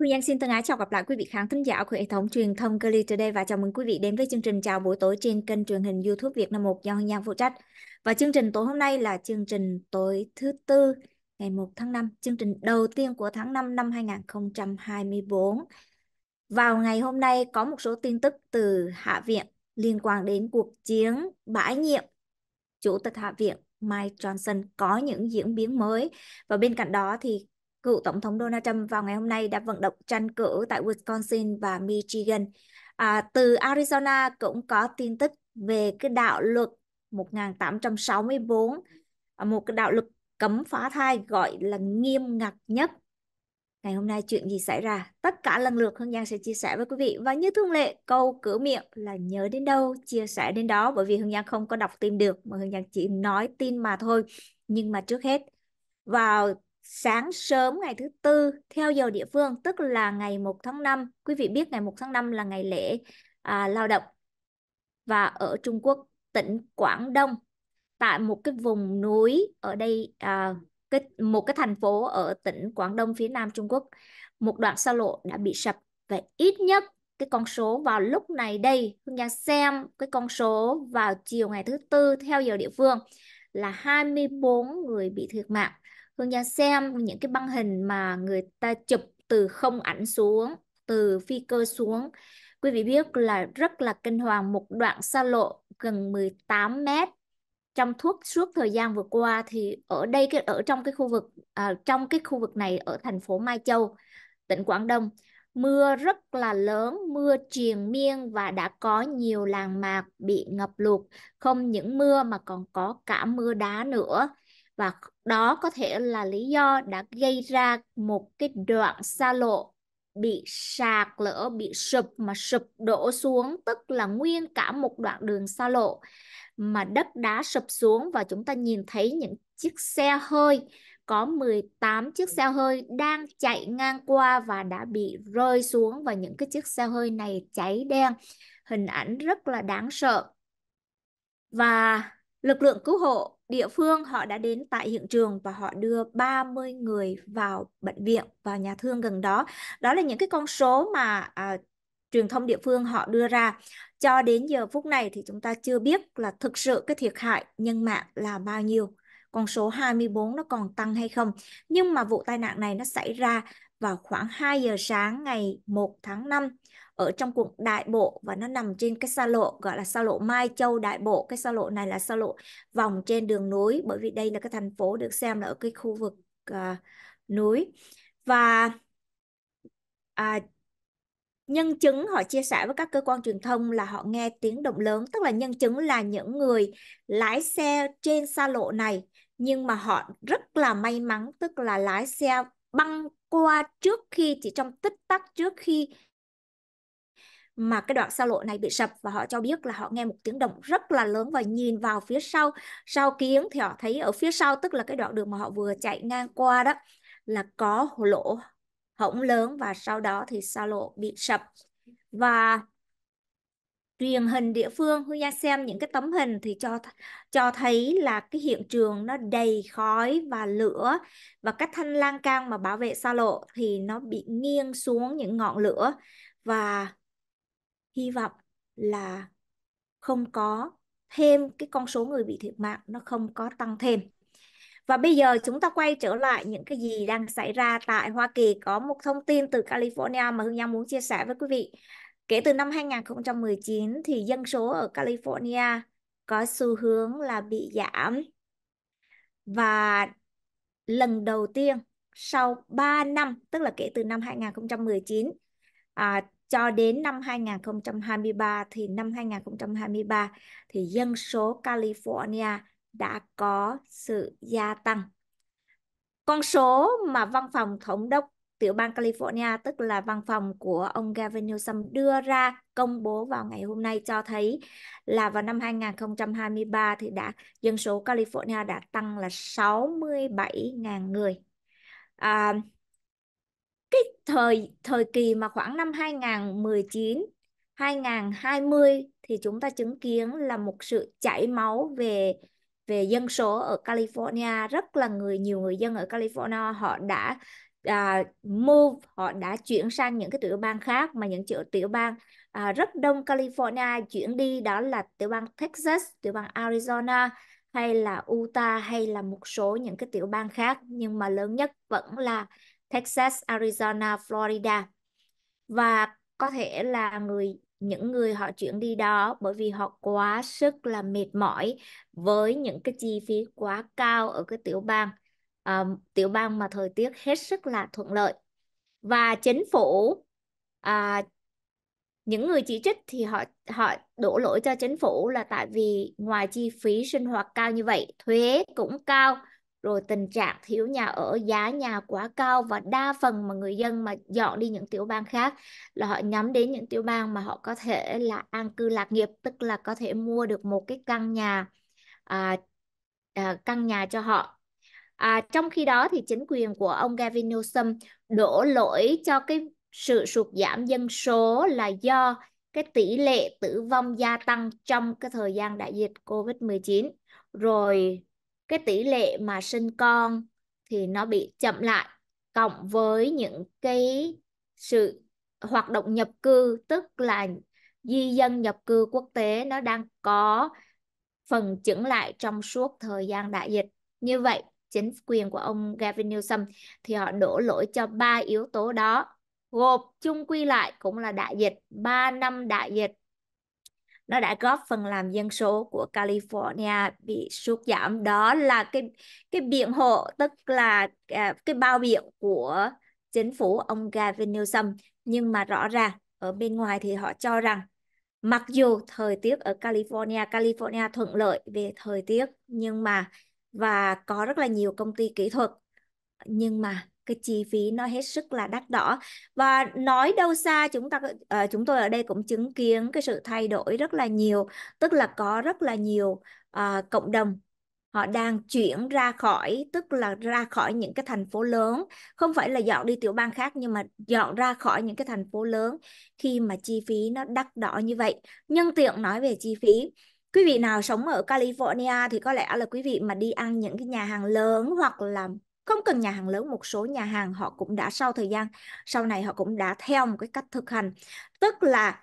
Hương Giang xin thân ái chào gặp lại quý vị khán thính giả của hệ thống truyền thông Curly Today và chào mừng quý vị đến với chương trình Chào buổi tối trên kênh truyền hình YouTube Việt Nam 1 do Hương Giang phụ trách. Và chương trình tối hôm nay là chương trình tối thứ tư ngày 1 tháng 5, chương trình đầu tiên của tháng 5 năm 2024. Vào ngày hôm nay có một số tin tức từ Hạ viện liên quan đến cuộc chiến bãi nhiệm Chủ tịch Hạ viện Mike Johnson có những diễn biến mới và bên cạnh đó thì cựu Tổng thống Donald Trump vào ngày hôm nay đã vận động tranh cử tại Wisconsin và Michigan. À, từ Arizona cũng có tin tức về cái đạo luật 1864, à, một cái đạo luật cấm phá thai gọi là nghiêm ngặt nhất. Ngày hôm nay chuyện gì xảy ra? Tất cả lần lượt Hương Giang sẽ chia sẻ với quý vị. Và như thường lệ, câu cửa miệng là nhớ đến đâu, chia sẻ đến đó. Bởi vì Hương Giang không có đọc tin được, mà Hương Giang chỉ nói tin mà thôi. Nhưng mà trước hết, vào sáng sớm ngày thứ tư theo giờ địa phương tức là ngày 1 tháng 5. Quý vị biết ngày 1 tháng 5 là ngày lễ à, lao động. Và ở Trung Quốc, tỉnh Quảng Đông tại một cái vùng núi ở đây à, cái, một cái thành phố ở tỉnh Quảng Đông phía Nam Trung Quốc, một đoạn xa lộ đã bị sập và ít nhất cái con số vào lúc này đây Hương Giang xem cái con số vào chiều ngày thứ tư theo giờ địa phương là 24 người bị thiệt mạng Hương Giang xem những cái băng hình mà người ta chụp từ không ảnh xuống, từ phi cơ xuống. Quý vị biết là rất là kinh hoàng một đoạn xa lộ gần 18 mét trong thuốc suốt thời gian vừa qua thì ở đây cái ở trong cái khu vực à, trong cái khu vực này ở thành phố Mai Châu, tỉnh Quảng Đông mưa rất là lớn, mưa triền miên và đã có nhiều làng mạc bị ngập lụt, không những mưa mà còn có cả mưa đá nữa và đó có thể là lý do đã gây ra một cái đoạn xa lộ bị sạt lở bị sụp mà sụp đổ xuống tức là nguyên cả một đoạn đường xa lộ mà đất đá sụp xuống và chúng ta nhìn thấy những chiếc xe hơi có 18 chiếc xe hơi đang chạy ngang qua và đã bị rơi xuống và những cái chiếc xe hơi này cháy đen. Hình ảnh rất là đáng sợ. Và Lực lượng cứu hộ địa phương họ đã đến tại hiện trường và họ đưa 30 người vào bệnh viện, và nhà thương gần đó. Đó là những cái con số mà à, truyền thông địa phương họ đưa ra. Cho đến giờ phút này thì chúng ta chưa biết là thực sự cái thiệt hại nhân mạng là bao nhiêu. Con số 24 nó còn tăng hay không. Nhưng mà vụ tai nạn này nó xảy ra vào khoảng 2 giờ sáng ngày 1 tháng 5 ở trong cuộc Đại Bộ và nó nằm trên cái xa lộ gọi là xa lộ Mai Châu Đại Bộ. Cái xa lộ này là xa lộ vòng trên đường núi bởi vì đây là cái thành phố được xem là ở cái khu vực uh, núi. Và à, nhân chứng họ chia sẻ với các cơ quan truyền thông là họ nghe tiếng động lớn tức là nhân chứng là những người lái xe trên xa lộ này nhưng mà họ rất là may mắn tức là lái xe băng qua trước khi chỉ trong tích tắc trước khi mà cái đoạn xa lộ này bị sập và họ cho biết là họ nghe một tiếng động rất là lớn và nhìn vào phía sau sau kiến thì họ thấy ở phía sau tức là cái đoạn đường mà họ vừa chạy ngang qua đó là có lỗ hổng lớn và sau đó thì xa lộ bị sập và truyền hình địa phương Hương Giang xem những cái tấm hình thì cho cho thấy là cái hiện trường nó đầy khói và lửa và các thanh lan can mà bảo vệ xa lộ thì nó bị nghiêng xuống những ngọn lửa và hy vọng là không có thêm cái con số người bị thiệt mạng nó không có tăng thêm và bây giờ chúng ta quay trở lại những cái gì đang xảy ra tại Hoa Kỳ có một thông tin từ California mà Hương Giang muốn chia sẻ với quý vị kể từ năm 2019 thì dân số ở California có xu hướng là bị giảm và lần đầu tiên sau 3 năm tức là kể từ năm 2019 à, cho đến năm 2023 thì năm 2023 thì dân số California đã có sự gia tăng. Con số mà văn phòng thống đốc tiểu bang California tức là văn phòng của ông Gavin Newsom đưa ra công bố vào ngày hôm nay cho thấy là vào năm 2023 thì đã dân số California đã tăng là 67.000 người. À, cái thời thời kỳ mà khoảng năm 2019 2020 thì chúng ta chứng kiến là một sự chảy máu về về dân số ở California rất là người nhiều người dân ở California họ đã uh, move họ đã chuyển sang những cái tiểu bang khác mà những tiểu tiểu bang uh, rất đông California chuyển đi đó là tiểu bang Texas tiểu bang Arizona hay là Utah hay là một số những cái tiểu bang khác nhưng mà lớn nhất vẫn là Texas, Arizona, Florida và có thể là người những người họ chuyển đi đó bởi vì họ quá sức là mệt mỏi với những cái chi phí quá cao ở cái tiểu bang à, tiểu bang mà thời tiết hết sức là thuận lợi và chính phủ à, những người chỉ trích thì họ họ đổ lỗi cho chính phủ là tại vì ngoài chi phí sinh hoạt cao như vậy thuế cũng cao rồi tình trạng thiếu nhà ở giá nhà quá cao và đa phần mà người dân mà dọn đi những tiểu bang khác là họ nhắm đến những tiểu bang mà họ có thể là an cư lạc nghiệp tức là có thể mua được một cái căn nhà à, à, căn nhà cho họ à, trong khi đó thì chính quyền của ông Gavin Newsom đổ lỗi cho cái sự sụt giảm dân số là do cái tỷ lệ tử vong gia tăng trong cái thời gian đại dịch COVID-19 rồi cái tỷ lệ mà sinh con thì nó bị chậm lại cộng với những cái sự hoạt động nhập cư tức là di dân nhập cư quốc tế nó đang có phần chững lại trong suốt thời gian đại dịch. Như vậy, chính quyền của ông Gavin Newsom thì họ đổ lỗi cho ba yếu tố đó. Gộp chung quy lại cũng là đại dịch, 3 năm đại dịch nó đã góp phần làm dân số của California bị sụt giảm đó là cái cái biện hộ tức là à, cái bao biện của chính phủ ông Gavin Newsom nhưng mà rõ ràng ở bên ngoài thì họ cho rằng mặc dù thời tiết ở California California thuận lợi về thời tiết nhưng mà và có rất là nhiều công ty kỹ thuật nhưng mà cái chi phí nó hết sức là đắt đỏ và nói đâu xa chúng ta uh, chúng tôi ở đây cũng chứng kiến cái sự thay đổi rất là nhiều tức là có rất là nhiều uh, cộng đồng họ đang chuyển ra khỏi tức là ra khỏi những cái thành phố lớn không phải là dọn đi tiểu bang khác nhưng mà dọn ra khỏi những cái thành phố lớn khi mà chi phí nó đắt đỏ như vậy nhân tiện nói về chi phí quý vị nào sống ở California thì có lẽ là quý vị mà đi ăn những cái nhà hàng lớn hoặc là không cần nhà hàng lớn một số nhà hàng họ cũng đã sau thời gian sau này họ cũng đã theo một cái cách thực hành tức là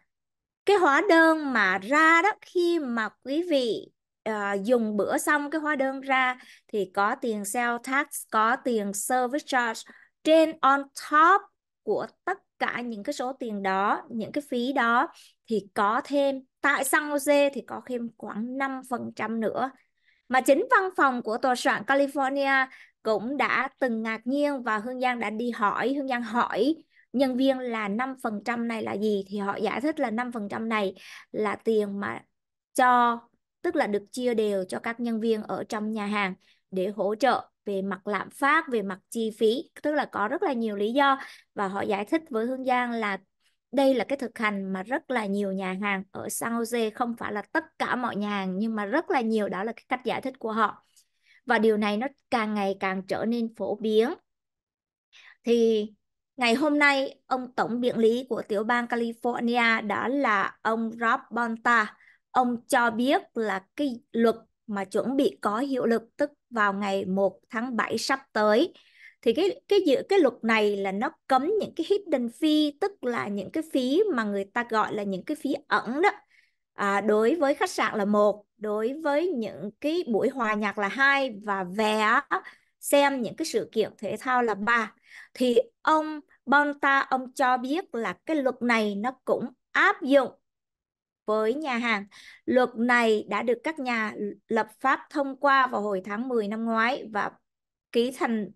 cái hóa đơn mà ra đó khi mà quý vị uh, dùng bữa xong cái hóa đơn ra thì có tiền sales tax có tiền service charge trên on top của tất cả những cái số tiền đó những cái phí đó thì có thêm tại San Jose thì có thêm khoảng 5% nữa mà chính văn phòng của tòa soạn California cũng đã từng ngạc nhiên và Hương Giang đã đi hỏi, Hương Giang hỏi nhân viên là 5% này là gì thì họ giải thích là 5% này là tiền mà cho tức là được chia đều cho các nhân viên ở trong nhà hàng để hỗ trợ về mặt lạm phát, về mặt chi phí, tức là có rất là nhiều lý do và họ giải thích với Hương Giang là đây là cái thực hành mà rất là nhiều nhà hàng ở San Jose không phải là tất cả mọi nhà hàng nhưng mà rất là nhiều đó là cái cách giải thích của họ và điều này nó càng ngày càng trở nên phổ biến thì ngày hôm nay ông tổng biện lý của tiểu bang California đó là ông Rob Bonta ông cho biết là cái luật mà chuẩn bị có hiệu lực tức vào ngày 1 tháng 7 sắp tới thì cái cái giữa cái luật này là nó cấm những cái hidden fee tức là những cái phí mà người ta gọi là những cái phí ẩn đó à, đối với khách sạn là một đối với những cái buổi hòa nhạc là hai và vé xem những cái sự kiện thể thao là ba thì ông Bonta ông cho biết là cái luật này nó cũng áp dụng với nhà hàng. Luật này đã được các nhà lập pháp thông qua vào hồi tháng 10 năm ngoái và ký thành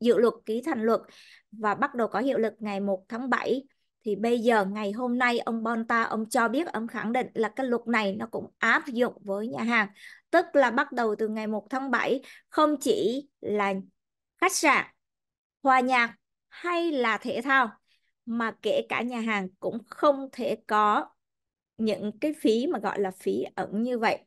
dự luật ký thành luật và bắt đầu có hiệu lực ngày 1 tháng 7 thì bây giờ ngày hôm nay ông Bonta ông cho biết ông khẳng định là cái luật này nó cũng áp dụng với nhà hàng tức là bắt đầu từ ngày 1 tháng 7 không chỉ là khách sạn hòa nhạc hay là thể thao mà kể cả nhà hàng cũng không thể có những cái phí mà gọi là phí ẩn như vậy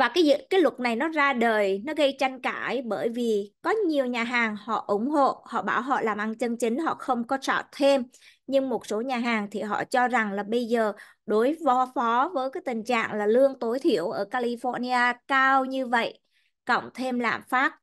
và cái cái luật này nó ra đời nó gây tranh cãi bởi vì có nhiều nhà hàng họ ủng hộ họ bảo họ làm ăn chân chính họ không có trả thêm nhưng một số nhà hàng thì họ cho rằng là bây giờ đối phó phó với cái tình trạng là lương tối thiểu ở California cao như vậy cộng thêm lạm phát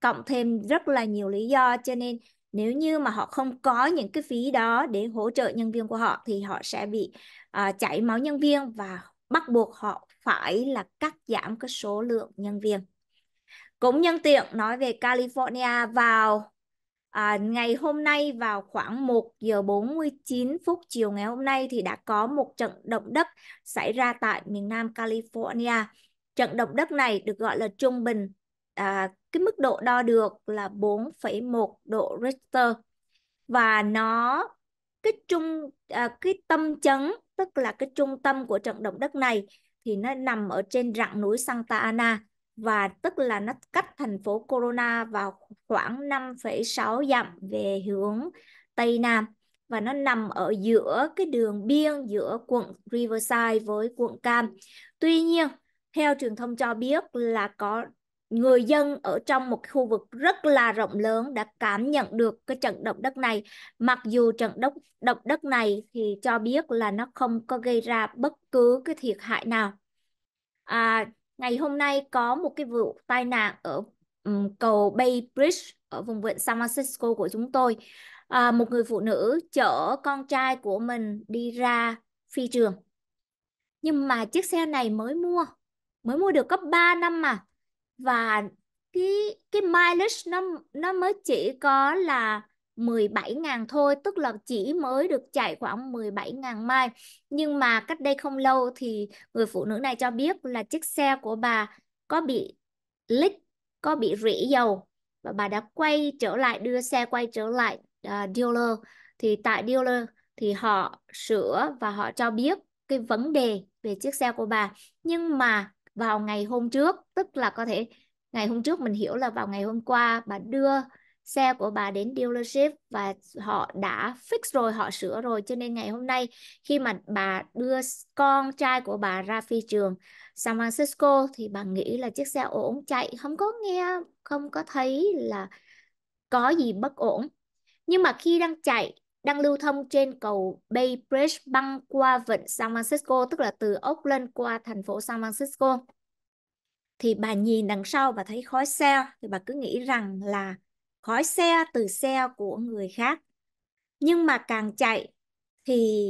cộng thêm rất là nhiều lý do cho nên nếu như mà họ không có những cái phí đó để hỗ trợ nhân viên của họ thì họ sẽ bị uh, chảy máu nhân viên và bắt buộc họ phải là cắt giảm cái số lượng nhân viên. Cũng nhân tiện nói về California vào à, ngày hôm nay vào khoảng 1 giờ 49 phút chiều ngày hôm nay thì đã có một trận động đất xảy ra tại miền Nam California. Trận động đất này được gọi là trung bình à, cái mức độ đo được là 4,1 độ Richter và nó cái trung à, cái tâm chấn tức là cái trung tâm của trận động đất này thì nó nằm ở trên rặng núi Santa Ana và tức là nó cách thành phố Corona vào khoảng 5,6 dặm về hướng Tây Nam và nó nằm ở giữa cái đường biên giữa quận Riverside với quận Cam. Tuy nhiên, theo truyền thông cho biết là có người dân ở trong một khu vực rất là rộng lớn đã cảm nhận được cái trận động đất này mặc dù trận động động đất này thì cho biết là nó không có gây ra bất cứ cái thiệt hại nào à, ngày hôm nay có một cái vụ tai nạn ở um, cầu Bay Bridge ở vùng vịnh San Francisco của chúng tôi à, một người phụ nữ chở con trai của mình đi ra phi trường nhưng mà chiếc xe này mới mua mới mua được cấp 3 năm mà và cái cái mileage nó nó mới chỉ có là 17.000 thôi, tức là chỉ mới được chạy khoảng 17.000 mile Nhưng mà cách đây không lâu thì người phụ nữ này cho biết là chiếc xe của bà có bị leak, có bị rỉ dầu và bà đã quay trở lại đưa xe quay trở lại uh, dealer. Thì tại dealer thì họ sửa và họ cho biết cái vấn đề về chiếc xe của bà. Nhưng mà vào ngày hôm trước tức là có thể ngày hôm trước mình hiểu là vào ngày hôm qua bà đưa xe của bà đến dealership và họ đã fix rồi họ sửa rồi cho nên ngày hôm nay khi mà bà đưa con trai của bà ra phi trường San Francisco thì bà nghĩ là chiếc xe ổn chạy không có nghe không có thấy là có gì bất ổn nhưng mà khi đang chạy đang lưu thông trên cầu Bay Bridge băng qua vịnh San Francisco, tức là từ Oakland qua thành phố San Francisco. Thì bà nhìn đằng sau và thấy khói xe, thì bà cứ nghĩ rằng là khói xe từ xe của người khác. Nhưng mà càng chạy thì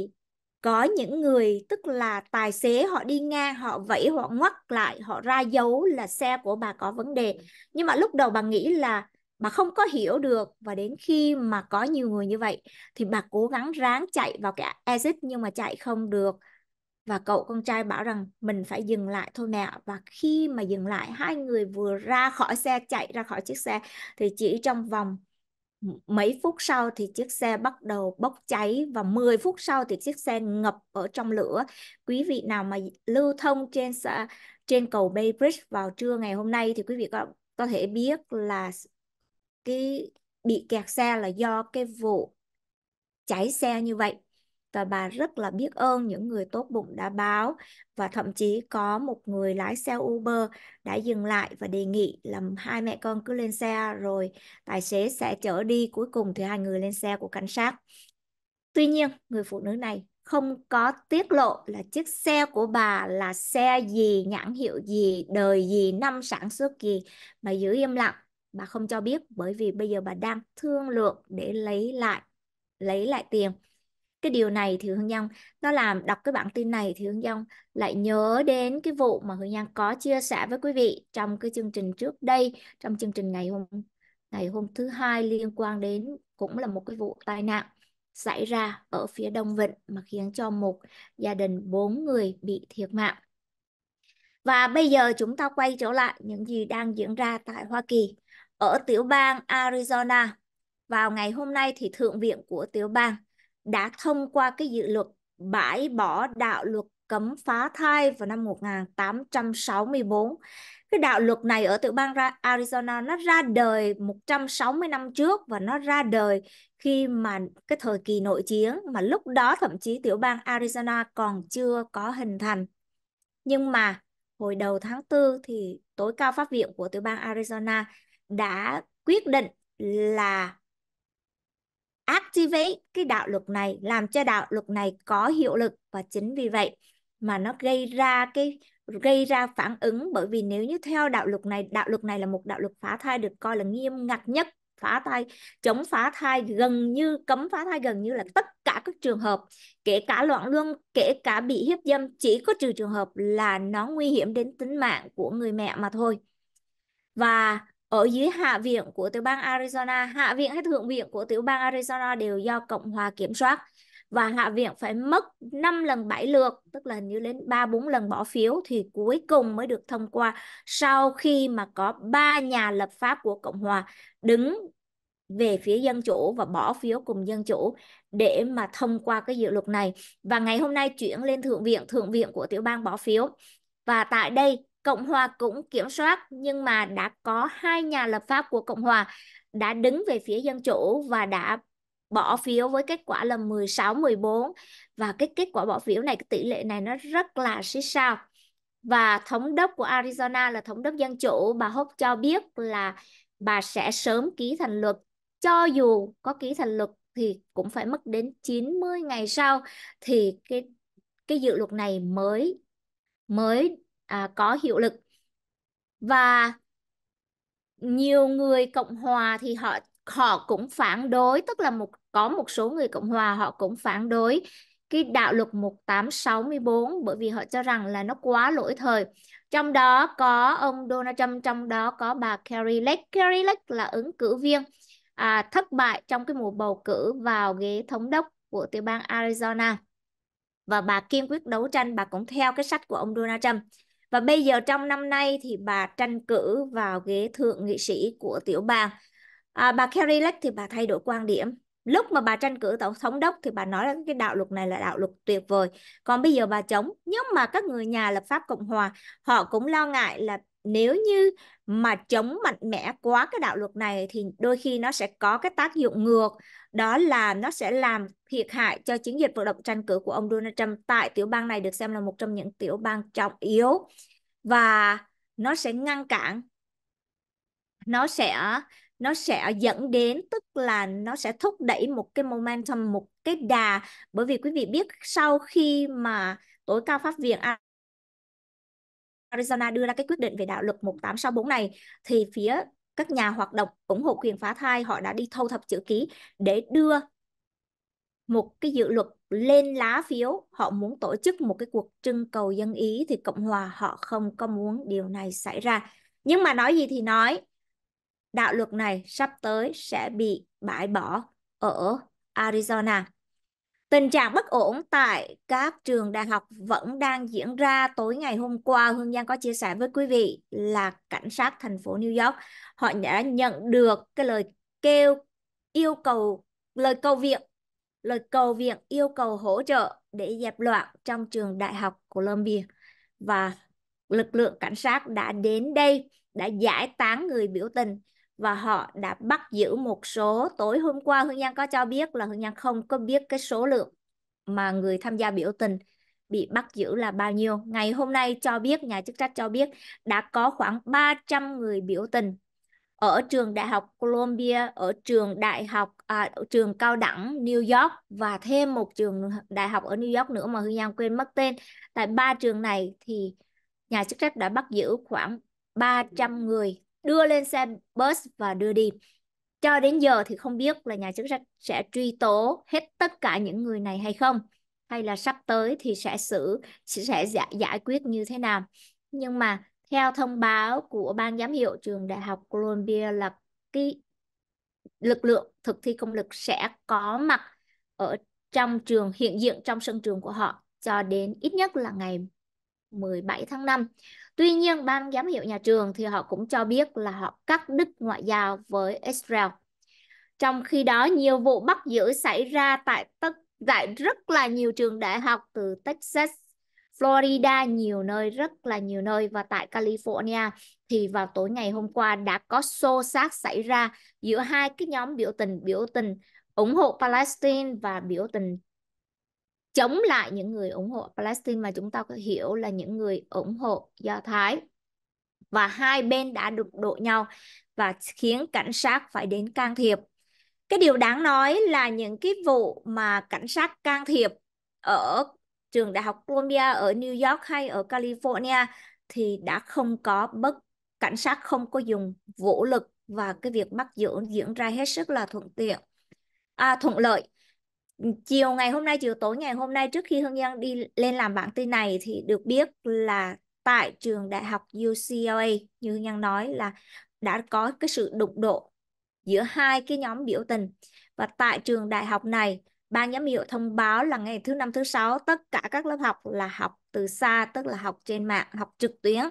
có những người tức là tài xế họ đi ngang họ vẫy họ ngoắt lại họ ra dấu là xe của bà có vấn đề nhưng mà lúc đầu bà nghĩ là bà không có hiểu được và đến khi mà có nhiều người như vậy thì bà cố gắng ráng chạy vào cái exit nhưng mà chạy không được và cậu con trai bảo rằng mình phải dừng lại thôi mẹ và khi mà dừng lại hai người vừa ra khỏi xe chạy ra khỏi chiếc xe thì chỉ trong vòng mấy phút sau thì chiếc xe bắt đầu bốc cháy và 10 phút sau thì chiếc xe ngập ở trong lửa. Quý vị nào mà lưu thông trên trên cầu Bay Bridge vào trưa ngày hôm nay thì quý vị có có thể biết là cái bị kẹt xe là do cái vụ cháy xe như vậy và bà rất là biết ơn những người tốt bụng đã báo và thậm chí có một người lái xe Uber đã dừng lại và đề nghị là hai mẹ con cứ lên xe rồi tài xế sẽ chở đi cuối cùng thì hai người lên xe của cảnh sát. Tuy nhiên, người phụ nữ này không có tiết lộ là chiếc xe của bà là xe gì, nhãn hiệu gì, đời gì, năm sản xuất gì mà giữ im lặng bà không cho biết bởi vì bây giờ bà đang thương lượng để lấy lại lấy lại tiền cái điều này thì Hương Giang nó làm đọc cái bản tin này thì Hương Giang lại nhớ đến cái vụ mà Hương Giang có chia sẻ với quý vị trong cái chương trình trước đây trong chương trình ngày hôm ngày hôm thứ hai liên quan đến cũng là một cái vụ tai nạn xảy ra ở phía Đông Vịnh mà khiến cho một gia đình bốn người bị thiệt mạng. Và bây giờ chúng ta quay trở lại những gì đang diễn ra tại Hoa Kỳ ở tiểu bang Arizona. Vào ngày hôm nay thì Thượng viện của tiểu bang đã thông qua cái dự luật bãi bỏ đạo luật cấm phá thai vào năm 1864. Cái đạo luật này ở tiểu bang Arizona nó ra đời 160 năm trước và nó ra đời khi mà cái thời kỳ nội chiến mà lúc đó thậm chí tiểu bang Arizona còn chưa có hình thành. Nhưng mà hồi đầu tháng 4 thì tối cao pháp viện của tiểu bang Arizona đã quyết định là activate cái đạo luật này làm cho đạo luật này có hiệu lực và chính vì vậy mà nó gây ra cái gây ra phản ứng bởi vì nếu như theo đạo luật này đạo luật này là một đạo luật phá thai được coi là nghiêm ngặt nhất phá thai chống phá thai gần như cấm phá thai gần như là tất cả các trường hợp kể cả loạn luân kể cả bị hiếp dâm chỉ có trừ trường hợp là nó nguy hiểm đến tính mạng của người mẹ mà thôi và ở dưới hạ viện của tiểu bang Arizona, hạ viện hay thượng viện của tiểu bang Arizona đều do Cộng hòa kiểm soát và hạ viện phải mất 5 lần 7 lượt, tức là hình như đến 3 4 lần bỏ phiếu thì cuối cùng mới được thông qua sau khi mà có ba nhà lập pháp của Cộng hòa đứng về phía dân chủ và bỏ phiếu cùng dân chủ để mà thông qua cái dự luật này và ngày hôm nay chuyển lên thượng viện thượng viện của tiểu bang bỏ phiếu và tại đây Cộng hòa cũng kiểm soát nhưng mà đã có hai nhà lập pháp của Cộng hòa đã đứng về phía dân chủ và đã bỏ phiếu với kết quả là 16 14 và cái kết quả bỏ phiếu này cái tỷ lệ này nó rất là xích sao. Và thống đốc của Arizona là thống đốc dân chủ, bà Hope cho biết là bà sẽ sớm ký thành luật cho dù có ký thành luật thì cũng phải mất đến 90 ngày sau thì cái cái dự luật này mới mới à, có hiệu lực và nhiều người cộng hòa thì họ họ cũng phản đối tức là một có một số người cộng hòa họ cũng phản đối cái đạo luật 1864 bởi vì họ cho rằng là nó quá lỗi thời. Trong đó có ông Donald Trump, trong đó có bà Kerry Lake. Kerry Lake là ứng cử viên à, thất bại trong cái mùa bầu cử vào ghế thống đốc của tiểu bang Arizona. Và bà kiên quyết đấu tranh, bà cũng theo cái sách của ông Donald Trump. Và bây giờ trong năm nay thì bà tranh cử vào ghế thượng nghị sĩ của tiểu bang. À, bà Kerry Lake thì bà thay đổi quan điểm. Lúc mà bà tranh cử tổng thống đốc thì bà nói là cái đạo luật này là đạo luật tuyệt vời. Còn bây giờ bà chống. Nhưng mà các người nhà lập pháp Cộng Hòa họ cũng lo ngại là nếu như mà chống mạnh mẽ quá cái đạo luật này thì đôi khi nó sẽ có cái tác dụng ngược đó là nó sẽ làm thiệt hại cho chiến dịch vận động tranh cử của ông Donald Trump tại tiểu bang này được xem là một trong những tiểu bang trọng yếu và nó sẽ ngăn cản nó sẽ nó sẽ dẫn đến tức là nó sẽ thúc đẩy một cái momentum một cái đà bởi vì quý vị biết sau khi mà tối cao pháp viện Arizona đưa ra cái quyết định về đạo luật 1864 này thì phía các nhà hoạt động ủng hộ quyền phá thai họ đã đi thâu thập chữ ký để đưa một cái dự luật lên lá phiếu họ muốn tổ chức một cái cuộc trưng cầu dân ý thì cộng hòa họ không có muốn điều này xảy ra nhưng mà nói gì thì nói đạo luật này sắp tới sẽ bị bãi bỏ ở Arizona Tình trạng bất ổn tại các trường đại học vẫn đang diễn ra. Tối ngày hôm qua, Hương Giang có chia sẻ với quý vị là cảnh sát thành phố New York, họ đã nhận được cái lời kêu yêu cầu lời cầu viện lời cầu viện yêu cầu hỗ trợ để dẹp loạn trong trường đại học Columbia và lực lượng cảnh sát đã đến đây đã giải tán người biểu tình và họ đã bắt giữ một số tối hôm qua Hương Giang có cho biết là Hương Giang không có biết cái số lượng mà người tham gia biểu tình bị bắt giữ là bao nhiêu. Ngày hôm nay cho biết, nhà chức trách cho biết đã có khoảng 300 người biểu tình ở trường đại học Columbia, ở trường đại học à, trường cao đẳng New York và thêm một trường đại học ở New York nữa mà Hương Giang quên mất tên. Tại ba trường này thì nhà chức trách đã bắt giữ khoảng 300 người đưa lên xe bus và đưa đi cho đến giờ thì không biết là nhà chức trách sẽ truy tố hết tất cả những người này hay không hay là sắp tới thì sẽ xử sẽ giải, giải quyết như thế nào nhưng mà theo thông báo của ban giám hiệu trường đại học Columbia là cái lực lượng thực thi công lực sẽ có mặt ở trong trường hiện diện trong sân trường của họ cho đến ít nhất là ngày 17 tháng 5. Tuy nhiên, ban giám hiệu nhà trường thì họ cũng cho biết là họ cắt đứt ngoại giao với Israel. Trong khi đó, nhiều vụ bắt giữ xảy ra tại tất tại rất là nhiều trường đại học từ Texas, Florida, nhiều nơi, rất là nhiều nơi và tại California thì vào tối ngày hôm qua đã có xô xát xảy ra giữa hai cái nhóm biểu tình biểu tình ủng hộ Palestine và biểu tình chống lại những người ủng hộ Palestine mà chúng ta có hiểu là những người ủng hộ Do Thái và hai bên đã đụng độ nhau và khiến cảnh sát phải đến can thiệp. Cái điều đáng nói là những cái vụ mà cảnh sát can thiệp ở trường đại học Columbia ở New York hay ở California thì đã không có bất cảnh sát không có dùng vũ lực và cái việc bắt giữ diễn ra hết sức là thuận tiện à, thuận lợi chiều ngày hôm nay chiều tối ngày hôm nay trước khi Hương Giang đi lên làm bản tin này thì được biết là tại trường đại học UCLA như Hương Giang nói là đã có cái sự đụng độ giữa hai cái nhóm biểu tình và tại trường đại học này ban giám hiệu thông báo là ngày thứ năm thứ sáu tất cả các lớp học là học từ xa tức là học trên mạng học trực tuyến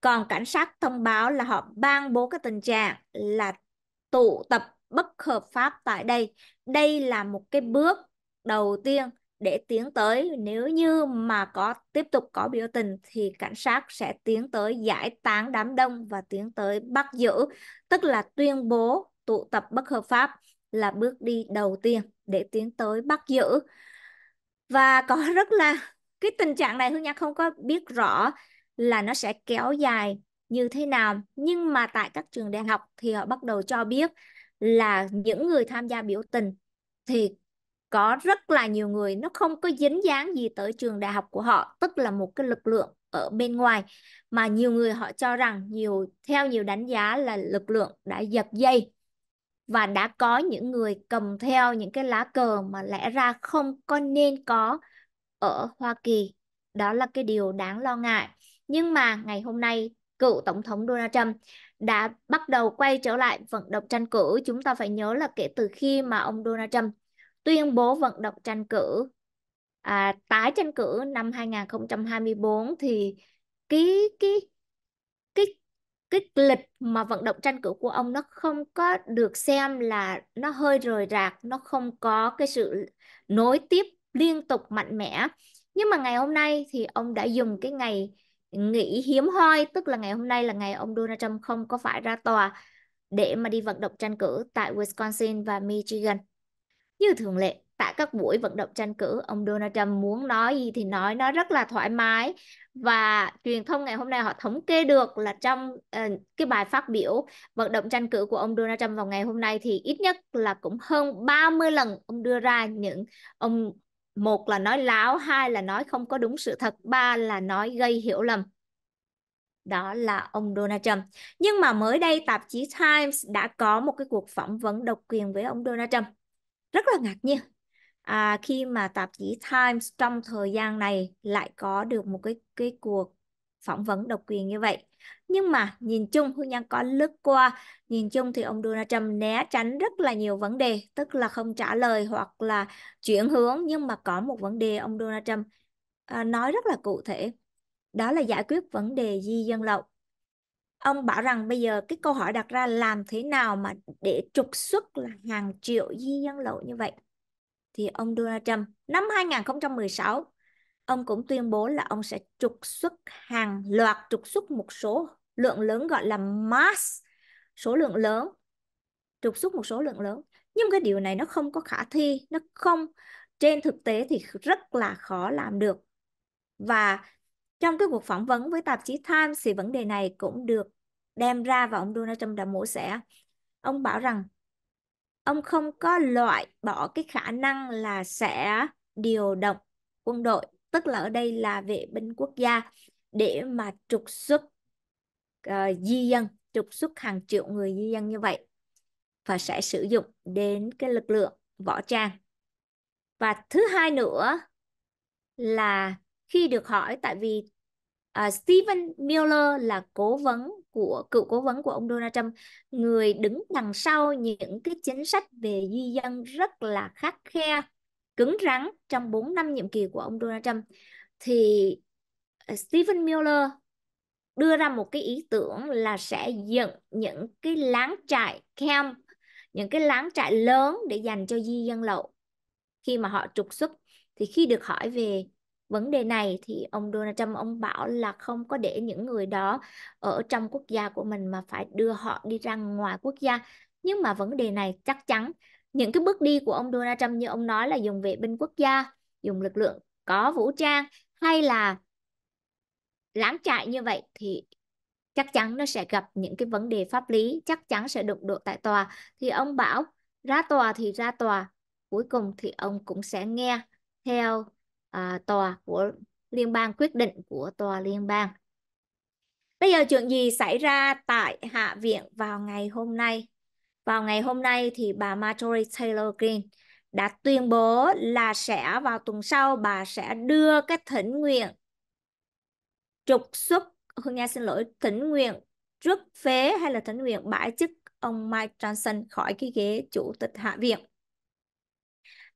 còn cảnh sát thông báo là họ ban bố cái tình trạng là tụ tập bất hợp pháp tại đây. Đây là một cái bước đầu tiên để tiến tới nếu như mà có tiếp tục có biểu tình thì cảnh sát sẽ tiến tới giải tán đám đông và tiến tới bắt giữ tức là tuyên bố tụ tập bất hợp pháp là bước đi đầu tiên để tiến tới bắt giữ và có rất là cái tình trạng này Hương Nhã không có biết rõ là nó sẽ kéo dài như thế nào nhưng mà tại các trường đại học thì họ bắt đầu cho biết là những người tham gia biểu tình thì có rất là nhiều người nó không có dính dáng gì tới trường đại học của họ tức là một cái lực lượng ở bên ngoài mà nhiều người họ cho rằng nhiều theo nhiều đánh giá là lực lượng đã giật dây và đã có những người cầm theo những cái lá cờ mà lẽ ra không có nên có ở Hoa Kỳ đó là cái điều đáng lo ngại nhưng mà ngày hôm nay cựu Tổng thống Donald Trump đã bắt đầu quay trở lại vận động tranh cử. Chúng ta phải nhớ là kể từ khi mà ông Donald Trump tuyên bố vận động tranh cử, à, tái tranh cử năm 2024 thì cái cái cái cái lịch mà vận động tranh cử của ông nó không có được xem là nó hơi rời rạc, nó không có cái sự nối tiếp liên tục mạnh mẽ. Nhưng mà ngày hôm nay thì ông đã dùng cái ngày nghỉ hiếm hoi tức là ngày hôm nay là ngày ông Donald Trump không có phải ra tòa để mà đi vận động tranh cử tại Wisconsin và Michigan. Như thường lệ, tại các buổi vận động tranh cử, ông Donald Trump muốn nói gì thì nói, nó rất là thoải mái và truyền thông ngày hôm nay họ thống kê được là trong uh, cái bài phát biểu vận động tranh cử của ông Donald Trump vào ngày hôm nay thì ít nhất là cũng hơn 30 lần ông đưa ra những ông một là nói láo hai là nói không có đúng sự thật ba là nói gây hiểu lầm đó là ông Donald Trump. Nhưng mà mới đây tạp chí Times đã có một cái cuộc phỏng vấn độc quyền với ông Donald Trump. Rất là ngạc nhiên à, khi mà tạp chí Times trong thời gian này lại có được một cái cái cuộc phỏng vấn độc quyền như vậy nhưng mà nhìn chung Hương Nhân có lướt qua nhìn chung thì ông Donald Trump né tránh rất là nhiều vấn đề tức là không trả lời hoặc là chuyển hướng nhưng mà có một vấn đề ông Donald Trump à, nói rất là cụ thể đó là giải quyết vấn đề di dân lậu ông bảo rằng bây giờ cái câu hỏi đặt ra làm thế nào mà để trục xuất là hàng triệu di dân lậu như vậy thì ông Donald Trump năm 2016 ông cũng tuyên bố là ông sẽ trục xuất hàng loạt trục xuất một số lượng lớn gọi là mass số lượng lớn trục xuất một số lượng lớn nhưng cái điều này nó không có khả thi nó không trên thực tế thì rất là khó làm được và trong cái cuộc phỏng vấn với tạp chí Times thì vấn đề này cũng được đem ra và ông Donald Trump đã mổ xẻ ông bảo rằng ông không có loại bỏ cái khả năng là sẽ điều động quân đội tức là ở đây là vệ binh quốc gia để mà trục xuất uh, di dân trục xuất hàng triệu người di dân như vậy và sẽ sử dụng đến cái lực lượng võ trang và thứ hai nữa là khi được hỏi tại vì uh, ờ, Stephen Miller là cố vấn của cựu cố vấn của ông Donald Trump người đứng đằng sau những cái chính sách về di dân rất là khắc khe cứng rắn trong 4 năm nhiệm kỳ của ông Donald Trump thì ờ, Stephen Miller đưa ra một cái ý tưởng là sẽ dựng những cái láng trại camp, những cái láng trại lớn để dành cho di dân lậu khi mà họ trục xuất. Thì khi được hỏi về vấn đề này thì ông Donald Trump ông bảo là không có để những người đó ở trong quốc gia của mình mà phải đưa họ đi ra ngoài quốc gia. Nhưng mà vấn đề này chắc chắn những cái bước đi của ông Donald Trump như ông nói là dùng vệ binh quốc gia, dùng lực lượng có vũ trang hay là láng trại như vậy thì chắc chắn nó sẽ gặp những cái vấn đề pháp lý, chắc chắn sẽ đụng độ tại tòa. Thì ông bảo ra tòa thì ra tòa, cuối cùng thì ông cũng sẽ nghe theo à, tòa của liên bang quyết định của tòa liên bang. Bây giờ chuyện gì xảy ra tại Hạ viện vào ngày hôm nay? Vào ngày hôm nay thì bà Marjorie Taylor Greene đã tuyên bố là sẽ vào tuần sau bà sẽ đưa cái thỉnh nguyện trục xuất Hương Nga xin lỗi thỉnh nguyện trước phế hay là thỉnh nguyện bãi chức ông Mike Johnson khỏi cái ghế chủ tịch Hạ viện.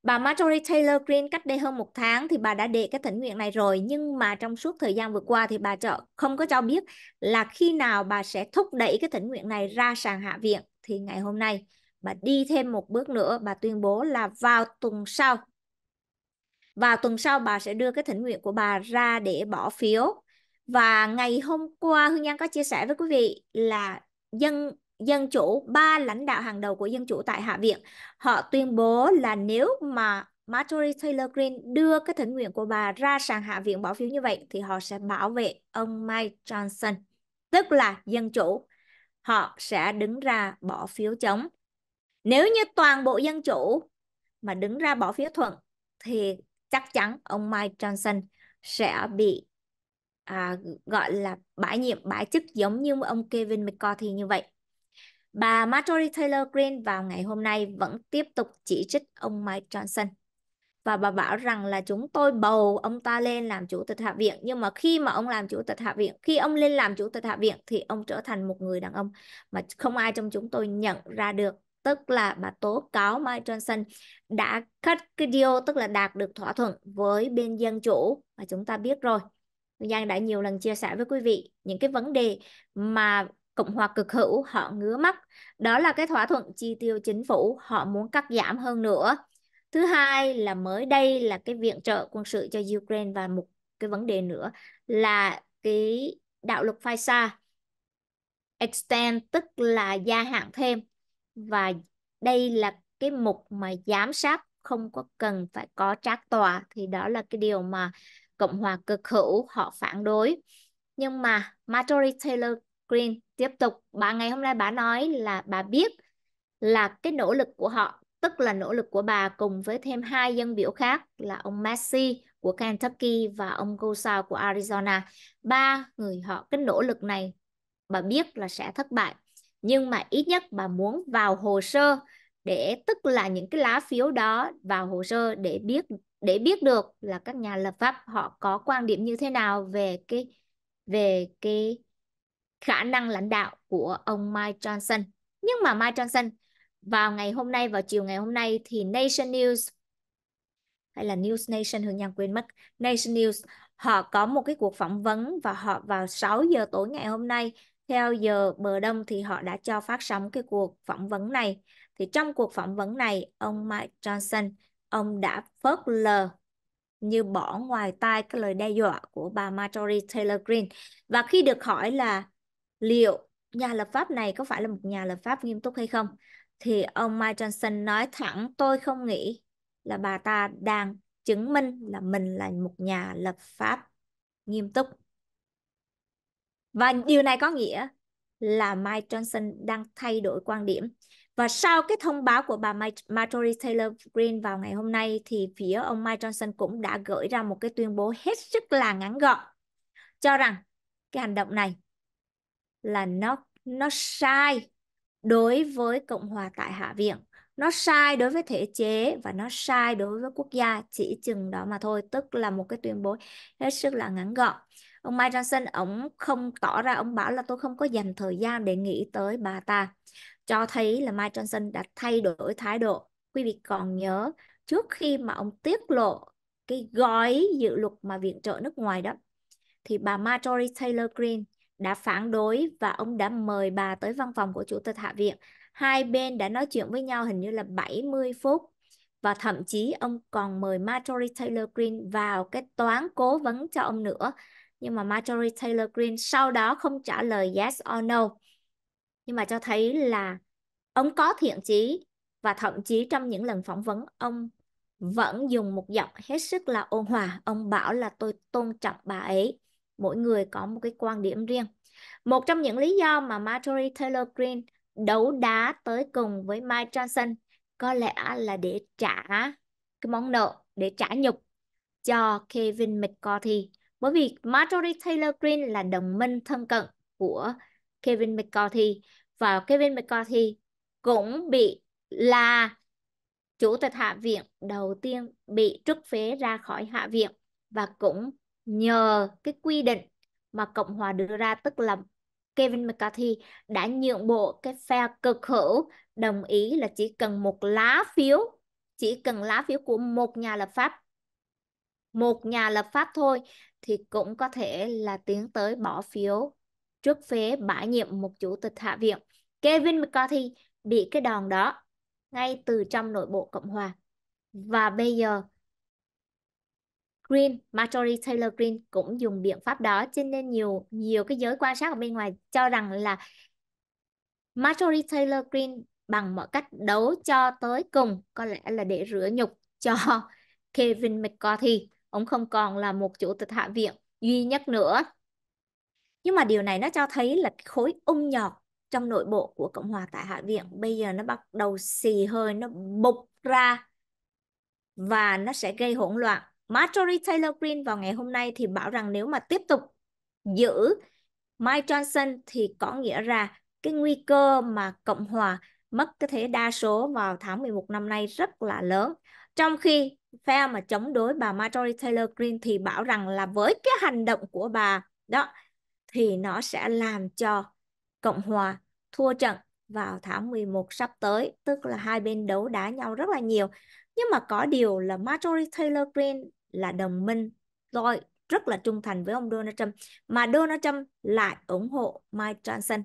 Bà Marjorie Taylor Greene cách đây hơn một tháng thì bà đã đệ cái thỉnh nguyện này rồi nhưng mà trong suốt thời gian vừa qua thì bà chợ không có cho biết là khi nào bà sẽ thúc đẩy cái thỉnh nguyện này ra sàn hạ viện thì ngày hôm nay bà đi thêm một bước nữa bà tuyên bố là vào tuần sau vào tuần sau bà sẽ đưa cái thỉnh nguyện của bà ra để bỏ phiếu và ngày hôm qua Hương Nhân có chia sẻ với quý vị là dân dân chủ ba lãnh đạo hàng đầu của dân chủ tại Hạ viện họ tuyên bố là nếu mà Marjorie Taylor Greene đưa cái thỉnh nguyện của bà ra sàn Hạ viện bỏ phiếu như vậy thì họ sẽ bảo vệ ông Mike Johnson tức là dân chủ họ sẽ đứng ra bỏ phiếu chống. Nếu như toàn bộ dân chủ mà đứng ra bỏ phiếu thuận thì chắc chắn ông Mike Johnson sẽ bị à, gọi là bãi nhiệm bãi chức giống như ông Kevin McCarthy như vậy. Bà Marjorie Taylor Greene vào ngày hôm nay vẫn tiếp tục chỉ trích ông Mike Johnson và bà bảo rằng là chúng tôi bầu ông ta lên làm chủ tịch hạ viện nhưng mà khi mà ông làm chủ tịch hạ viện khi ông lên làm chủ tịch hạ viện thì ông trở thành một người đàn ông mà không ai trong chúng tôi nhận ra được tức là bà tố cáo Mike Johnson đã cắt cái deal tức là đạt được thỏa thuận với bên dân chủ và chúng ta biết rồi Giang đã nhiều lần chia sẻ với quý vị những cái vấn đề mà Cộng hòa cực hữu họ ngứa mắt đó là cái thỏa thuận chi tiêu chính phủ họ muốn cắt giảm hơn nữa Thứ hai là mới đây là cái viện trợ quân sự cho Ukraine và một cái vấn đề nữa là cái đạo luật FISA extend tức là gia hạn thêm và đây là cái mục mà giám sát không có cần phải có trác tòa thì đó là cái điều mà Cộng hòa cực hữu họ phản đối. Nhưng mà Marjorie Taylor Greene tiếp tục bà ngày hôm nay bà nói là bà biết là cái nỗ lực của họ tức là nỗ lực của bà cùng với thêm hai dân biểu khác là ông Massey của Kentucky và ông Gosar của Arizona. Ba người họ cái nỗ lực này bà biết là sẽ thất bại, nhưng mà ít nhất bà muốn vào hồ sơ để tức là những cái lá phiếu đó vào hồ sơ để biết để biết được là các nhà lập pháp họ có quan điểm như thế nào về cái về cái khả năng lãnh đạo của ông Mike Johnson. Nhưng mà Mike Johnson vào ngày hôm nay vào chiều ngày hôm nay thì Nation News hay là News Nation Hương Nhân quên mất Nation News họ có một cái cuộc phỏng vấn và họ vào 6 giờ tối ngày hôm nay theo giờ bờ đông thì họ đã cho phát sóng cái cuộc phỏng vấn này thì trong cuộc phỏng vấn này ông Mike Johnson ông đã phớt lờ như bỏ ngoài tai cái lời đe dọa của bà Marjorie Taylor Greene và khi được hỏi là liệu nhà lập pháp này có phải là một nhà lập pháp nghiêm túc hay không thì ông Mike Johnson nói thẳng tôi không nghĩ là bà ta đang chứng minh là mình là một nhà lập pháp nghiêm túc. Và điều này có nghĩa là Mike Johnson đang thay đổi quan điểm. Và sau cái thông báo của bà Marjorie Taylor Green vào ngày hôm nay thì phía ông Mike Johnson cũng đã gửi ra một cái tuyên bố hết sức là ngắn gọn cho rằng cái hành động này là nó nó sai đối với Cộng hòa tại Hạ viện. Nó sai đối với thể chế và nó sai đối với quốc gia chỉ chừng đó mà thôi, tức là một cái tuyên bố hết sức là ngắn gọn. Ông Mike Johnson, ông không tỏ ra, ông bảo là tôi không có dành thời gian để nghĩ tới bà ta. Cho thấy là Mike Johnson đã thay đổi thái độ. Quý vị còn nhớ trước khi mà ông tiết lộ cái gói dự luật mà viện trợ nước ngoài đó thì bà Marjorie Taylor Greene đã phản đối và ông đã mời bà tới văn phòng của chủ tịch Hạ viện. Hai bên đã nói chuyện với nhau hình như là 70 phút và thậm chí ông còn mời Marjorie Taylor Greene vào cái toán cố vấn cho ông nữa. Nhưng mà Marjorie Taylor Greene sau đó không trả lời yes or no. Nhưng mà cho thấy là ông có thiện chí và thậm chí trong những lần phỏng vấn ông vẫn dùng một giọng hết sức là ôn hòa. Ông bảo là tôi tôn trọng bà ấy mỗi người có một cái quan điểm riêng một trong những lý do mà Marjorie Taylor Greene đấu đá tới cùng với Mike Johnson có lẽ là để trả cái món nợ để trả nhục cho Kevin McCarthy bởi vì Marjorie Taylor Greene là đồng minh thân cận của Kevin McCarthy và Kevin McCarthy cũng bị là chủ tịch hạ viện đầu tiên bị trút phế ra khỏi hạ viện và cũng nhờ cái quy định mà Cộng hòa đưa ra tức là Kevin McCarthy đã nhượng bộ cái phe cực hữu đồng ý là chỉ cần một lá phiếu chỉ cần lá phiếu của một nhà lập pháp một nhà lập pháp thôi thì cũng có thể là tiến tới bỏ phiếu trước phế bãi nhiệm một chủ tịch hạ viện Kevin McCarthy bị cái đòn đó ngay từ trong nội bộ Cộng hòa và bây giờ Green, Marjorie Taylor Green cũng dùng biện pháp đó cho nên nhiều nhiều cái giới quan sát ở bên ngoài cho rằng là Marjorie Taylor Green bằng mọi cách đấu cho tới cùng có lẽ là để rửa nhục cho Kevin McCarthy ông không còn là một chủ tịch hạ viện duy nhất nữa nhưng mà điều này nó cho thấy là khối ung nhọt trong nội bộ của Cộng hòa tại Hạ viện bây giờ nó bắt đầu xì hơi, nó bục ra và nó sẽ gây hỗn loạn Marjorie Taylor Greene vào ngày hôm nay thì bảo rằng nếu mà tiếp tục giữ Mike Johnson thì có nghĩa là cái nguy cơ mà Cộng hòa mất cái thế đa số vào tháng 11 năm nay rất là lớn. Trong khi phe mà chống đối bà Marjorie Taylor Greene thì bảo rằng là với cái hành động của bà đó thì nó sẽ làm cho Cộng hòa thua trận vào tháng 11 sắp tới, tức là hai bên đấu đá nhau rất là nhiều. Nhưng mà có điều là Marjorie Taylor Greene là đồng minh tôi rất là trung thành với ông Donald Trump mà Donald Trump lại ủng hộ Mike Johnson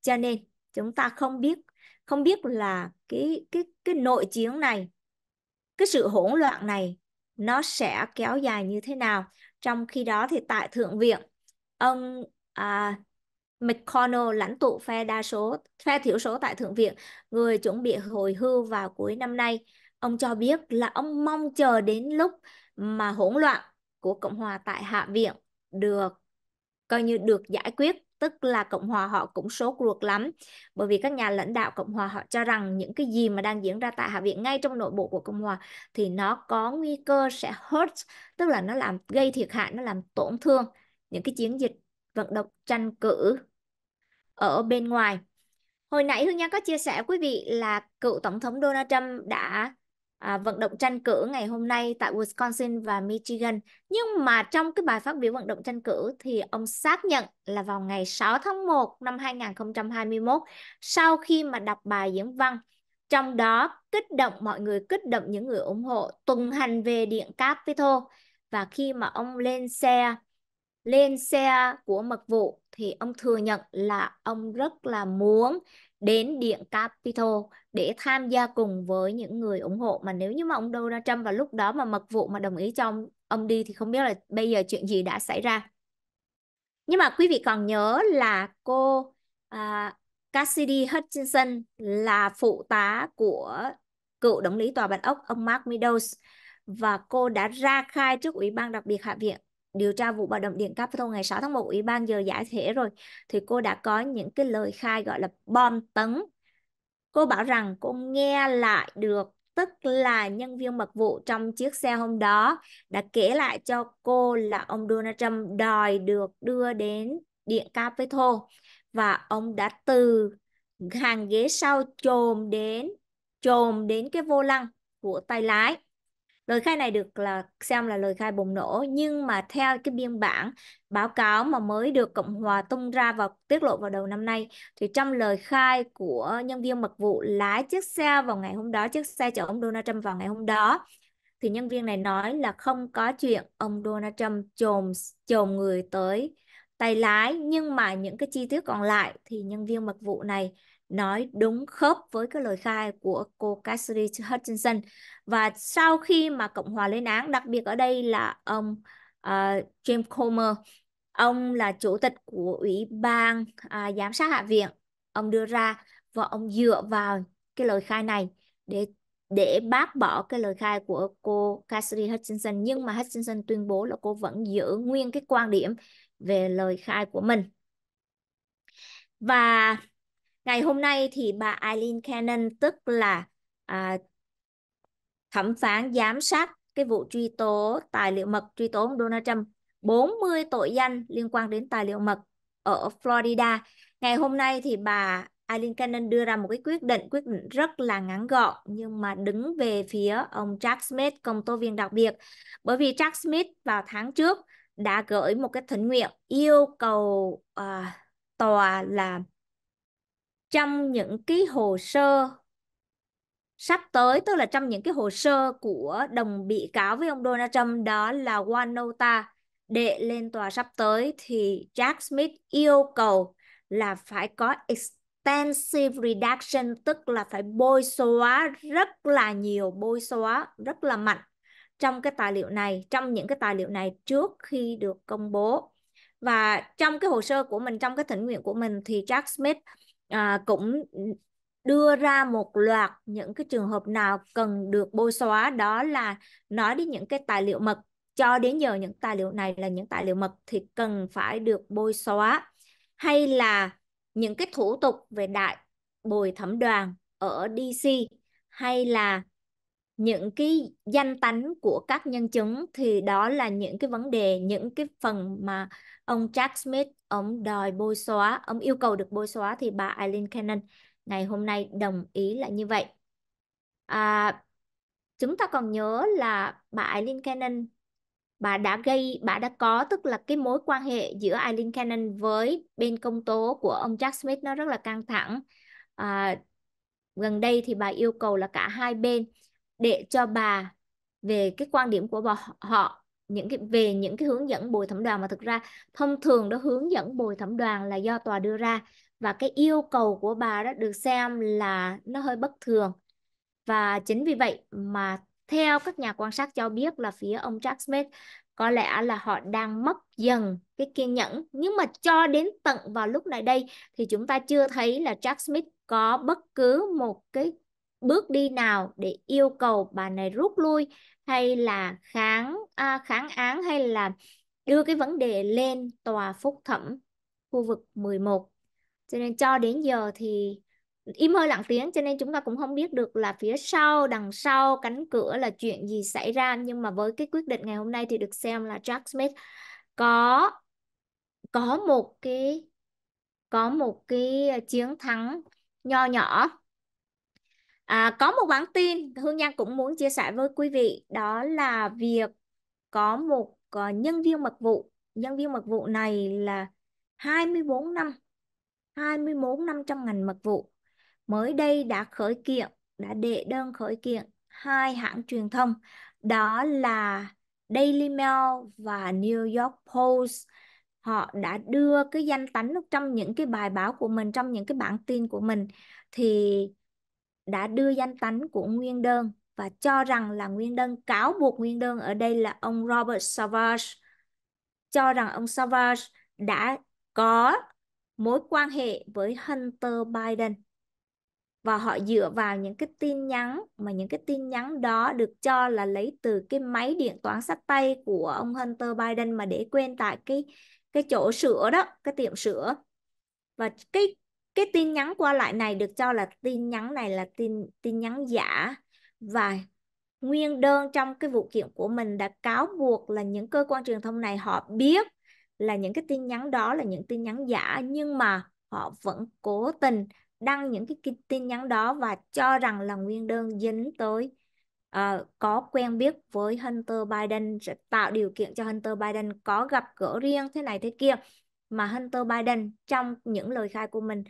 cho nên chúng ta không biết không biết là cái cái cái nội chiến này cái sự hỗn loạn này nó sẽ kéo dài như thế nào trong khi đó thì tại thượng viện ông à, McConnell lãnh tụ phe đa số phe thiểu số tại thượng viện người chuẩn bị hồi hưu vào cuối năm nay ông cho biết là ông mong chờ đến lúc mà hỗn loạn của Cộng hòa tại Hạ viện được coi như được giải quyết tức là Cộng hòa họ cũng sốt ruột lắm bởi vì các nhà lãnh đạo Cộng hòa họ cho rằng những cái gì mà đang diễn ra tại Hạ viện ngay trong nội bộ của Cộng hòa thì nó có nguy cơ sẽ hurt tức là nó làm gây thiệt hại nó làm tổn thương những cái chiến dịch vận động tranh cử ở bên ngoài hồi nãy Hương Nhan có chia sẻ quý vị là cựu Tổng thống Donald Trump đã à, vận động tranh cử ngày hôm nay tại Wisconsin và Michigan. Nhưng mà trong cái bài phát biểu vận động tranh cử thì ông xác nhận là vào ngày 6 tháng 1 năm 2021 sau khi mà đọc bài diễn văn trong đó kích động mọi người kích động những người ủng hộ tuần hành về điện Capitol và khi mà ông lên xe lên xe của mật vụ thì ông thừa nhận là ông rất là muốn đến Điện Capitol để tham gia cùng với những người ủng hộ mà nếu như mà ông Donald Trump vào lúc đó mà mật vụ mà đồng ý cho ông, ông đi thì không biết là bây giờ chuyện gì đã xảy ra. Nhưng mà quý vị còn nhớ là cô à, Cassidy Hutchinson là phụ tá của cựu tổng lý tòa bạch ốc ông Mark Meadows và cô đã ra khai trước Ủy ban đặc biệt Hạ viện điều tra vụ bạo động Điện Capitol ngày 6 tháng 1 Ủy ban giờ giải thể rồi thì cô đã có những cái lời khai gọi là bom tấn. Cô bảo rằng cô nghe lại được tức là nhân viên mật vụ trong chiếc xe hôm đó đã kể lại cho cô là ông Donald Trump đòi được đưa đến Điện Capitol và ông đã từ hàng ghế sau trồm đến trồm đến cái vô lăng của tay lái lời khai này được là xem là lời khai bùng nổ nhưng mà theo cái biên bản báo cáo mà mới được cộng hòa tung ra và tiết lộ vào đầu năm nay thì trong lời khai của nhân viên mật vụ lái chiếc xe vào ngày hôm đó chiếc xe chở ông Donald Trump vào ngày hôm đó thì nhân viên này nói là không có chuyện ông Donald Trump chồm chồm người tới tay lái nhưng mà những cái chi tiết còn lại thì nhân viên mật vụ này nói đúng khớp với cái lời khai của cô Cassidy Hutchinson và sau khi mà Cộng hòa lên án đặc biệt ở đây là ông uh, ờ, James Comer ông là chủ tịch của ủy ban uh, giám sát hạ viện ông đưa ra và ông dựa vào cái lời khai này để để bác bỏ cái lời khai của cô Cassidy Hutchinson nhưng mà Hutchinson tuyên bố là cô vẫn giữ nguyên cái quan điểm về lời khai của mình và Ngày hôm nay thì bà Eileen Cannon tức là à, thẩm phán giám sát cái vụ truy tố tài liệu mật truy tố ông Donald Trump 40 tội danh liên quan đến tài liệu mật ở Florida. Ngày hôm nay thì bà Eileen Cannon đưa ra một cái quyết định, quyết định rất là ngắn gọn nhưng mà đứng về phía ông Jack Smith, công tố viên đặc biệt. Bởi vì Jack Smith vào tháng trước đã gửi một cái thỉnh nguyện yêu cầu uh, tòa là trong những cái hồ sơ sắp tới tức là trong những cái hồ sơ của đồng bị cáo với ông Donald Trump đó là Wanota đệ lên tòa sắp tới thì Jack Smith yêu cầu là phải có extensive reduction tức là phải bôi xóa rất là nhiều bôi xóa rất là mạnh trong cái tài liệu này trong những cái tài liệu này trước khi được công bố và trong cái hồ sơ của mình trong cái thỉnh nguyện của mình thì Jack Smith à, cũng đưa ra một loạt những cái trường hợp nào cần được bôi xóa đó là nói đến những cái tài liệu mật cho đến giờ những tài liệu này là những tài liệu mật thì cần phải được bôi xóa hay là những cái thủ tục về đại bồi thẩm đoàn ở DC hay là những cái danh tánh của các nhân chứng thì đó là những cái vấn đề những cái phần mà ông Jack Smith ông đòi bôi xóa ông yêu cầu được bôi xóa thì bà Eileen Cannon ngày hôm nay đồng ý là như vậy à, chúng ta còn nhớ là bà Eileen Cannon bà đã gây bà đã có tức là cái mối quan hệ giữa Eileen Cannon với bên công tố của ông Jack Smith nó rất là căng thẳng à, gần đây thì bà yêu cầu là cả hai bên để cho bà về cái quan điểm của bà, họ những cái về những cái hướng dẫn bồi thẩm đoàn mà thực ra thông thường đó hướng dẫn bồi thẩm đoàn là do tòa đưa ra và cái yêu cầu của bà đó được xem là nó hơi bất thường và chính vì vậy mà theo các nhà quan sát cho biết là phía ông Jack Smith có lẽ là họ đang mất dần cái kiên nhẫn nhưng mà cho đến tận vào lúc này đây thì chúng ta chưa thấy là Jack Smith có bất cứ một cái bước đi nào để yêu cầu bà này rút lui hay là kháng à, kháng án hay là đưa cái vấn đề lên tòa phúc thẩm khu vực 11. Cho nên cho đến giờ thì im hơi lặng tiếng cho nên chúng ta cũng không biết được là phía sau đằng sau cánh cửa là chuyện gì xảy ra nhưng mà với cái quyết định ngày hôm nay thì được xem là Jack Smith có có một cái có một cái chiến thắng nho nhỏ À, có một bản tin Hương Giang cũng muốn chia sẻ với quý vị đó là việc có một ờ, nhân viên mật vụ. Nhân viên mật vụ này là 24 năm, 24 năm trong ngành mật vụ. Mới đây đã khởi kiện, đã đệ đơn khởi kiện hai hãng truyền thông đó là Daily Mail và New York Post họ đã đưa cái danh tánh trong những cái bài báo của mình trong những cái bản tin của mình thì đã đưa danh tánh của nguyên đơn và cho rằng là nguyên đơn cáo buộc nguyên đơn ở đây là ông Robert Savage cho rằng ông Savage đã có mối quan hệ với Hunter Biden và họ dựa vào những cái tin nhắn mà những cái tin nhắn đó được cho là lấy từ cái máy điện toán sách tay của ông Hunter Biden mà để quên tại cái cái chỗ sửa đó, cái tiệm sửa Và cái cái tin nhắn qua lại này được cho là tin nhắn này là tin tin nhắn giả và nguyên đơn trong cái vụ kiện của mình đã cáo buộc là những cơ quan truyền thông này họ biết là những cái tin nhắn đó là những tin nhắn giả nhưng mà họ vẫn cố tình đăng những cái tin nhắn đó và cho rằng là nguyên đơn dính tới uh, có quen biết với Hunter Biden sẽ tạo điều kiện cho Hunter Biden có gặp gỡ riêng thế này thế kia mà Hunter Biden trong những lời khai của mình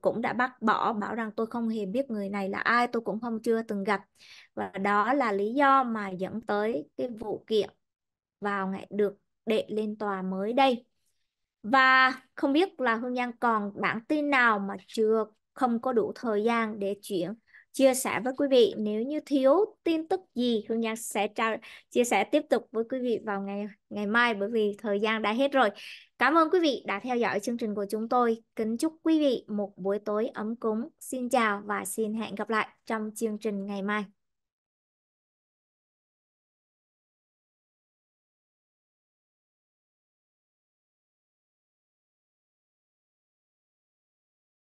cũng đã bác bỏ bảo rằng tôi không hề biết người này là ai tôi cũng không chưa từng gặp và đó là lý do mà dẫn tới cái vụ kiện vào ngày được đệ lên tòa mới đây và không biết là Hương Giang còn bản tin nào mà chưa không có đủ thời gian để chuyển chia sẻ với quý vị nếu như thiếu tin tức gì Hương Giang sẽ trao chia sẻ tiếp tục với quý vị vào ngày ngày mai bởi vì thời gian đã hết rồi. Cảm ơn quý vị đã theo dõi chương trình của chúng tôi. Kính chúc quý vị một buổi tối ấm cúng. Xin chào và xin hẹn gặp lại trong chương trình ngày mai.